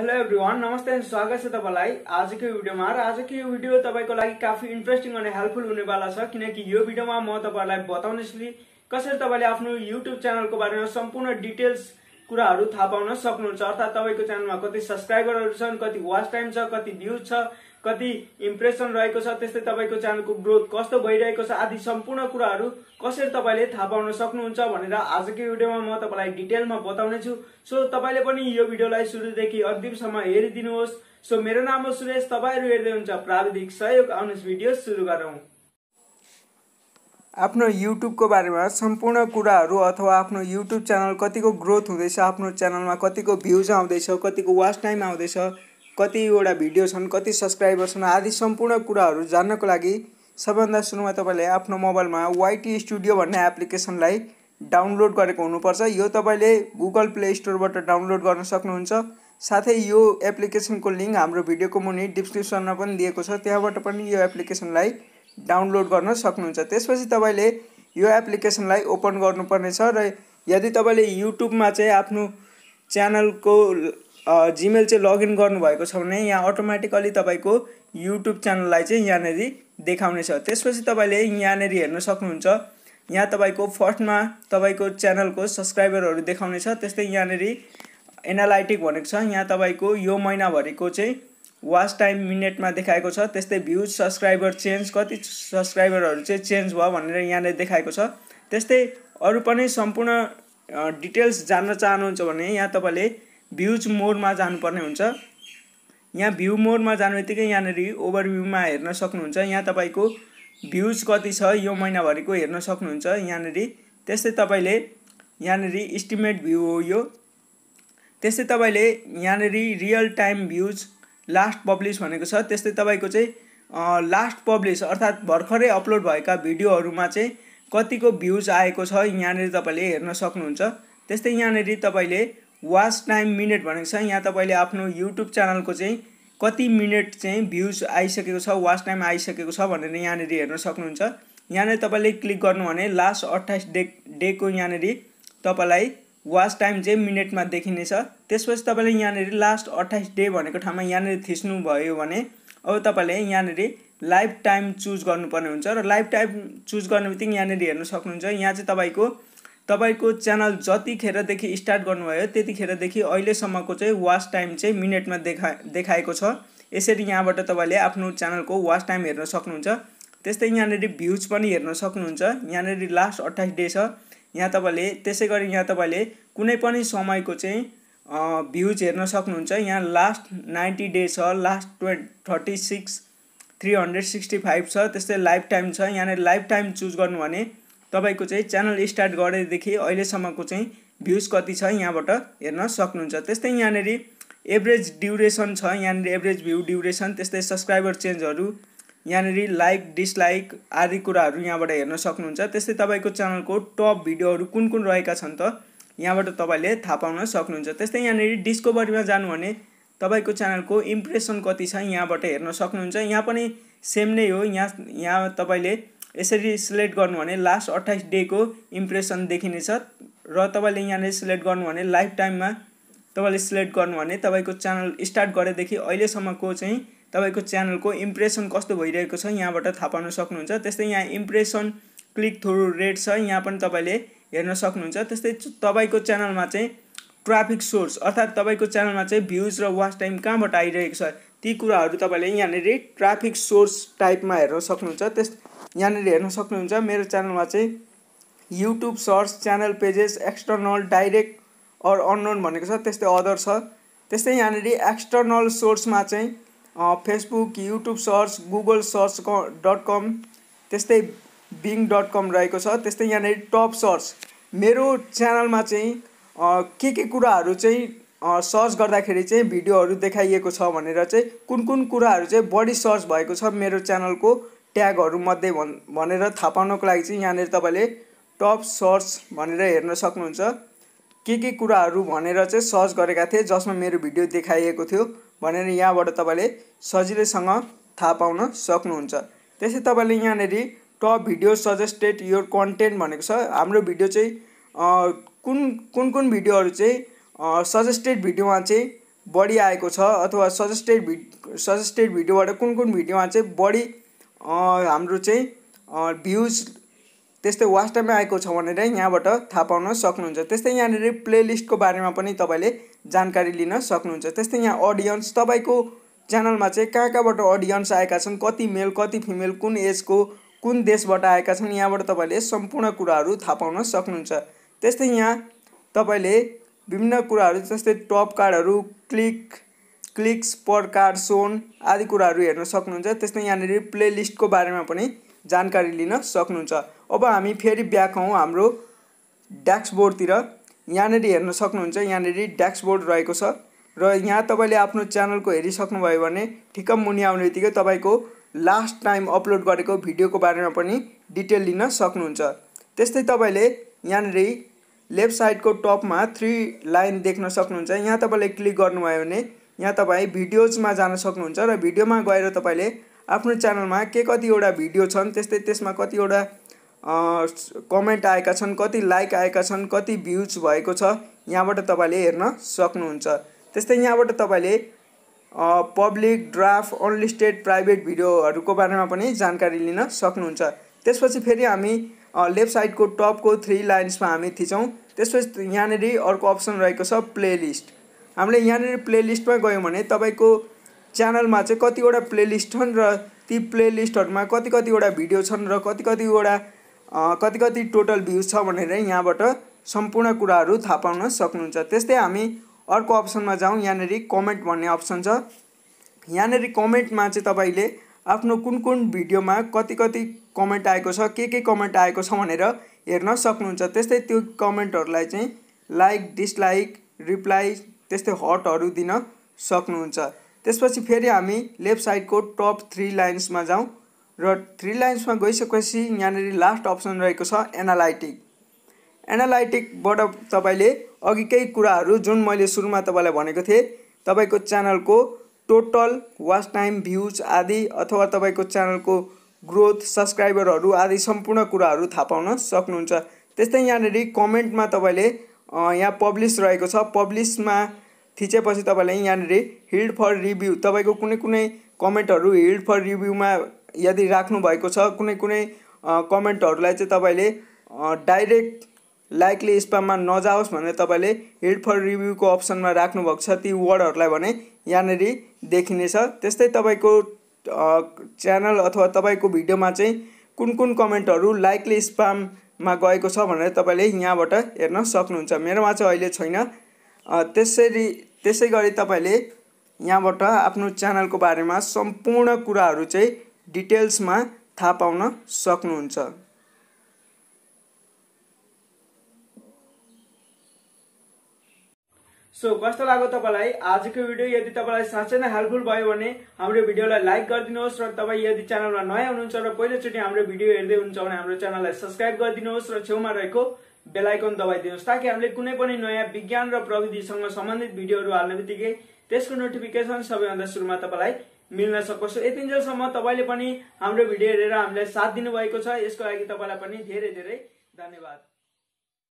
hello every one नमस्ते स्वागत छ तपाईँलाई आजको भिडियोमा र आजको यो भिडियो तपाईँको लागि काफी इन्ट्रेस्टिङ अनि हेल्पफुल हुनेवाला छ किनकि यो भिडियोमा म तपाईँहरूलाई बताउने कसरी तपाईँले आफ्नो युट्युब च्यानलको बारेमा सम्पूर्ण डिटेल्स कुराहरू थाहा पाउन सक्नुहुन्छ अर्थात् तपाईँको च्यानलमा कति सब्सक्राइबरहरू छन् कति वाच टाइम छ कति भ्युज छ कति इम्प्रेसन रहेको छ त्यस्तै तपाईँको च्यानलको ग्रोथ कस्तो भइरहेको छ आदि सम्पूर्ण कुराहरू कसरी तपाईँले थाहा पाउन सक्नुहुन्छ भनेर आजको भिडियोमा म तपाईँलाई डिटेलमा बताउनेछु सो तपाईँले पनि यो भिडियोलाई सुरुदेखि अन्तिमसम्म हेरिदिनुहोस् सो मेरो नाम हो सुरेश तपाईँहरू हेर्दै हुन्छ प्राविधिक सहयोग आउनुहोस् भिडियो सुरु गरौँ आफ्नो युट्युबको बारेमा सम्पूर्ण कुराहरू अथवा आफ्नो युट्युब च्यानल कतिको ग्रोथ हुँदैछ आफ्नो च्यानलमा कतिको भ्युज आउँदैछ कतिको वाच टाइम आउँदैछ कतिवटा भिडियो छन् कति सब्सक्राइबर छन् आदि सम्पूर्ण कुराहरू जान्नको लागि सबैभन्दा सुरुमा तपाईँले आफ्नो मोबाइलमा वाइटी स्टुडियो भन्ने एप्लिकेसनलाई डाउनलोड गरेको हुनुपर्छ यो तपाईँले गुगल प्ले स्टोरबाट डाउनलोड गर्न सक्नुहुन्छ साथै यो एप्लिकेसनको लिङ्क हाम्रो भिडियोको मुनि डिस्क्रिप्सनमा पनि दिएको छ त्यहाँबाट पनि यो एप्लिकेसनलाई डाउनलोड गर्न सक्नुहुन्छ त्यसपछि तपाईँले यो एप्लिकेसनलाई ओपन गर्नुपर्नेछ र यदि तपाईँले युट्युबमा चाहिँ आफ्नो च्यानलको जिमेल चाहिँ लगइन गर्नुभएको छ भने यहाँ अटोमेटिकली तपाईँको युट्युब च्यानललाई चाहिँ यहाँनिर देखाउनेछ त्यसपछि तपाईँले यहाँनिर हेर्न सक्नुहुन्छ यहाँ तपाईँको फर्स्टमा तपाईँको च्यानलको सब्सक्राइबरहरू देखाउनेछ त्यस्तै यहाँनिर एनालाइटिक भनेको छ यहाँ तपाईँको यो महिनाभरिको चाहिँ वाच टाइम मिनेटमा देखाएको छ त्यस्तै भ्युज सब्सक्राइबर चेन्ज कति सब्सक्राइबरहरू चाहिँ चेन्ज भयो भनेर यहाँले देखाएको छ त्यस्तै अरू पनि सम्पूर्ण डिटेल्स जान्न चाहनुहुन्छ भने यहाँ तपाईँले भ्युज मोडमा जानुपर्ने हुन्छ यहाँ भ्यू मोडमा जानु बित्तिकै यहाँनिर ओभरभ्यूमा हेर्न सक्नुहुन्छ यहाँ तपाईँको भ्युज कति छ यो महिनाभरिको हेर्न सक्नुहुन्छ यहाँनिर त्यस्तै तपाईँले यहाँनिर इस्टिमेट भ्यू हो यो त्यस्तै तपाईँले यहाँनिर real time views last publish भनेको छ त्यस्तै तपाईँको चाहिँ लास्ट पब्लिस अर्थात् भर्खरै अपलोड भएका भिडियोहरूमा चाहिँ कतिको भ्युज आएको छ यहाँनिर तपाईँले हेर्न सक्नुहुन्छ त्यस्तै यहाँनिर तपाईँले वाच टाइम मिनट भनेको छ यहाँ तपाईँले आफ्नो युट्युब च्यानलको चाहिँ कति मिनट चाहिँ भ्युज आइसकेको छ वाच टाइम आइसकेको छ भनेर यहाँनिर हेर्न सक्नुहुन्छ यहाँनिर तपाईँले क्लिक गर्नु भने लास्ट अट्ठाइस डे डेको यहाँनिर तपाईँलाई वाच टाइम चाहिँ मिनटमा देखिनेछ त्यसपछि तपाईँले यहाँनिर लास्ट अट्ठाइस डे भनेको ठाउँमा यहाँनिर थिच्नुभयो भने अब तपाईँले यहाँनिर लाइफ टाइम चुज गर्नुपर्ने हुन्छ र लाइफ टाइम चुज गर्ने बित्तिकै यहाँनिर हेर्न सक्नुहुन्छ यहाँ चाहिँ तपाईँको तपाईँको च्यानल जतिखेरदेखि स्टार्ट गर्नुभयो त्यतिखेरदेखि अहिलेसम्मको चाहिँ वाच टाइम चाहिँ मिनटमा देखा देखाएको छ यसरी यहाँबाट तपाईँले आफ्नो च्यानलको वाच टाइम हेर्न सक्नुहुन्छ त्यस्तै यहाँनिर भ्युज पनि हेर्न सक्नुहुन्छ यहाँनिर लास्ट अट्ठाइस डे छ यहाँ तपाईँले त्यसै गरी यहाँ तपाईँले कुनै पनि समयको चाहिँ भ्युज हेर्न सक्नुहुन्छ यहाँ लास्ट नाइन्टी डे छ लास्ट ट्वे thirty six three hundred sixty five छ त्यस्तै लाइफ टाइम छ यहाँनिर लाइफ टाइम चुज गर्नु भने तपाईँको चाहिँ च्यानल स्टार्ट गरेदेखि अहिलेसम्मको चाहिँ भ्युज कति छ यहाँबाट हेर्न सक्नुहुन्छ त्यस्तै यहाँनिर एभरेज ड्युरेसन छ यहाँनिर एभरेज भ्यू ड्युरेसन त्यस्तै सब्सक्राइबर चेन्जहरू यहाँनिर लाइक डिसलाइक आदि कुराहरू यहाँबाट हेर्न सक्नुहुन्छ त्यस्तै तपाईँको च्यानलको टप भिडियोहरू कुन कुन रहेका छन् त यहाँबाट तपाईँले थाहा पाउन सक्नुहुन्छ त्यस्तै यहाँनिर डिस्कभरीमा जानु भने तपाईँको च्यानलको इम्प्रेसन कति छ यहाँबाट हेर्न सक्नुहुन्छ यहाँ पनि सेम नै हो यहाँ यहाँ तपाईँले यसरी सिलेक्ट गर्नु भने लास्ट अट्ठाइस डेको इम्प्रेसन देखिनेछ र तपाईँले यहाँनिर सिलेक्ट गर्नु भने लाइफ टाइममा तपाईँले सिलेक्ट गर्नु भने तपाईँको च्यानल स्टार्ट गरेदेखि अहिलेसम्मको चाहिँ तपाईँको च्यानलको इम्प्रेसन कस्तो भइरहेको छ यहाँबाट थाहा पाउन सक्नुहुन्छ त्यस्तै यहाँ इम्प्रेसन क्लिक थ्रु रेट छ यहाँ पनि तपाईँले हेर्न सक्नुहुन्छ त्यस्तै तपाईँको च्यानलमा चाहिँ ट्राफिक सोर्स अर्थात् तपाईँको च्यानलमा चाहिँ भ्युज र वाच टाइम कहाँबाट आइरहेको छ ती कुराहरू तपाईँले यहाँनिर ट्राफिक सोर्स टाइपमा हेर्न सक्नुहुन्छ त्यस यहाँनिर हेर्न सक्नुहुन्छ मेरो च्यानलमा चाहिँ YouTube search channel pages external direct or unknown भनेको छ त्यस्तै अदर छ त्यस्तै यहाँनिर एक्सटर्नल सोर्समा चाहिँ Facebook YouTube search Google search dot com त्यस्तै बिङ डट कम रहेको छ त्यस्तै यहाँनिर टप सर्च मेरो च्यानलमा चाहिँ के के कुराहरू चाहिँ सर्च गर्दाखेरि चाहिँ भिडियोहरू देखाइएको छ भनेर चाहिँ कुन कुन कुराहरू चाहिँ बढी सर्च भएको छ मेरो च्यानलको ट्यागहरूमध्ये भन् भनेर थाहा पाउनको लागि चाहिँ यहाँनिर तपाईँले टप सर्च भनेर हेर्न सक्नुहुन्छ के के कुराहरू भनेर चाहिँ सर्च गरेका थिएँ जसमा मेरो भिडियो देखाइएको थियो भनेर यहाँबाट तपाईँले सजिलैसँग थाहा पाउन सक्नुहुन्छ त्यसै तपाईँले यहाँनिर टप भिडियो सजेस्टेड यो कन्टेन्ट भनेको छ हाम्रो भिडियो चाहिँ कुन कुन कुन भिडियोहरू चाहिँ सजेस्टेड भिडियोमा चाहिँ बढी आएको छ अथवा सजेस्टेड भिड सजेस्टेड भिडियोबाट कुन कुन भिडियोमा चाहिँ बढी हाम्रो चाहिँ भ्युज त्यस्तै वाच आएको छ भनेर यहाँबाट थाहा पाउन सक्नुहुन्छ त्यस्तै यहाँनिर प्लेलिस्टको बारेमा पनि तपाईँले जानकारी लिन सक्नुहुन्छ त्यस्तै यहाँ अडियन्स तपाईँको च्यानलमा चाहिँ कहाँ कहाँबाट अडियन्स आएका छन् कति मेल कति फिमेल कुन एजको कुन देशबाट आएका छन् यहाँबाट तपाईँले सम्पूर्ण कुराहरू थाहा पाउन सक्नुहुन्छ त्यस्तै यहाँ तपाईँले विभिन्न कुराहरू जस्तै टप कार्डहरू click clicks per card shown आदि कुराहरू हेर्न सक्नुहुन्छ त्यस्तै यहाँनिर प्लेलिस्टको बारेमा पनि जानकारी लिन सक्नुहुन्छ अब हामी फेरि ब्याक हौँ हाम्रो ड्याक्सबोर्डतिर यहाँनिर हेर्न सक्नुहुन्छ यहाँनिर ड्याक्सबोर्ड रहेको छ र यहाँ तपाईँले आफ्नो च्यानलको हेरिसक्नुभयो भने ठिक्क मुनि आउने बित्तिकै तपाईँको लास्ट टाइम अपलोड गरेको भिडियोको बारेमा पनि डिटेल लिन सक्नुहुन्छ त्यस्तै तपाईँले यहाँनिर लेफ्ट साइडको टपमा थ्री लाइन देख्न सक्नुहुन्छ यहाँ तपाईँले क्लिक गर्नुभयो भने यहाँ तपाईँ भिडियोजमा जान सक्नुहुन्छ र भिडियोमा गएर तपाईँले आफ्नो च्यानलमा के कतिवटा भिडियो छन् त्यस्तै त्यसमा कतिवटा कमेन्ट आएका छन् कति लाइक आएका छन् कति भ्युज भएको छ यहाँबाट तपाईँले हेर्न सक्नुहुन्छ त्यस्तै यहाँबाट तपाईँले पब्लिक ड्राफ्ट अनलिस्टेड प्राइभेट भिडियोहरूको बारेमा पनि जानकारी लिन सक्नुहुन्छ त्यसपछि फेरि हामी लेफ्ट साइडको टपको थ्री लाइन्समा हामी थिचौँ त्यसपछि यहाँनिर अर्को अप्सन रहेको छ प्लेलिस्ट हामीले यहाँनिर प्लेलिस्टमा गयौँ भने तपाईँको च्यानलमा चाहिँ कतिवटा प्लेलिस्ट छन् र ती प्लेलिस्टहरूमा कति कतिवटा भिडियो छन् र कति कतिवटा कति कति टोटल भ्युज छ भनेर यहाँबाट सम्पूर्ण कुराहरू थाहा पाउन सक्नुहुन्छ त्यस्तै हामी अर्को अप्सनमा जाउँ यहाँनिर कमेन्ट भन्ने अप्सन छ यहाँनिर कमेन्टमा चाहिँ तपाईँले आफ्नो कुन कुन भिडियोमा कति कति कमेन्ट आएको छ के के कमेन्ट आएको छ भनेर हेर्न सक्नुहुन्छ त्यस्तै त्यो कमेन्टहरूलाई चाहिँ लाइक डिसलाइक रिप्लाई त्यस्तै हटहरू दिन सक्नुहुन्छ त्यसपछि फेरि हामी लेफ्ट साइडको टप थ्री लाइन्समा जाउँ र थ्री लाइन्समा गइसकेपछि यहाँनिर लास्ट अप्सन रहेको छ एनालाइटिक एनालाइटिकबाट तपाईँले अघि केही कुराहरू जुन मैले सुरुमा तपाईँलाई भनेको थिएँ तपाईँको च्यानलको टोटल वाच टाइम भ्युज आदि अथवा तपाईँको च्यानलको ग्रोथ सब्सक्राइबरहरू आदि सम्पूर्ण कुराहरू थाहा पाउन सक्नुहुन्छ त्यस्तै यहाँनिर कमेन्टमा तपाईँले यहाँ पब्लिस रहेको छ पब्लिसमा थिचेपछि तपाईँलाई यहाँनिर हिल्ड फर रिभ्यू तपाईँको कुनै कुनै कमेन्टहरू हिल्ड फर रिभ्यूमा यदि राख्नुभएको छ कुनै कुनै कमेन्टहरूलाई चाहिँ तपाईँले डाइरेक्ट लाइकले स्पाममा नजाओस् भनेर तपाईँले हिल्ड फर रिभ्यूको अप्सनमा राख्नुभएको छ ती वर्डहरूलाई भने यहाँनिर देखिनेछ त्यस्तै तपाईँको च्यानल अथवा तपाईँको भिडियोमा चाहिँ कुन कुन कमेन्टहरू लाइकले स्पाममा गएको छ भनेर तपाईँले यहाँबाट हेर्न सक्नुहुन्छ मेरोमा चाहिँ अहिले छैन त्यसरी त्यसै गरी तपाईँले यहाँबाट आफ्नो च्यानलको बारेमा सम्पूर्ण कुराहरू चाहिँ डिटेल्समा थाहा पाउन सक्नुहुन्छ सो कस्तो लाग्यो तपाईँलाई आजको भिडियो यदि तपाईँलाई साँच्चै नै हेल्पफुल भयो भने हाम्रो भिडियोलाई लाइक गरिदिनुहोस् र तपाईँ यदि च्यानलमा नयाँ हुनुहुन्छ र पहिलोचोटि हाम्रो भिडियो हेर्दै हुनुहुन्छ भने हाम्रो च्यानललाई सब्सक्राइब गरिदिनुहोस् र छेउमा रहेको बेलायकन दबाइदिनुहोस् ताकि हामीले कुनै पनि नयाँ विज्ञान र प्रविधिसँग सम्बन्धित भिडियोहरू हाल्ने बित्तिकै त्यसको नोटिफिकेसन सबैभन्दा सुरुमा तपाईँलाई मिल्न सकोस् यतिन्जेलसम्म तपाईँले पनि हाम्रो भिडियो हेरेर हामीलाई साथ दिनुभएको छ यसको लागि तपाईँलाई पनि धेरै धेरै धन्यवाद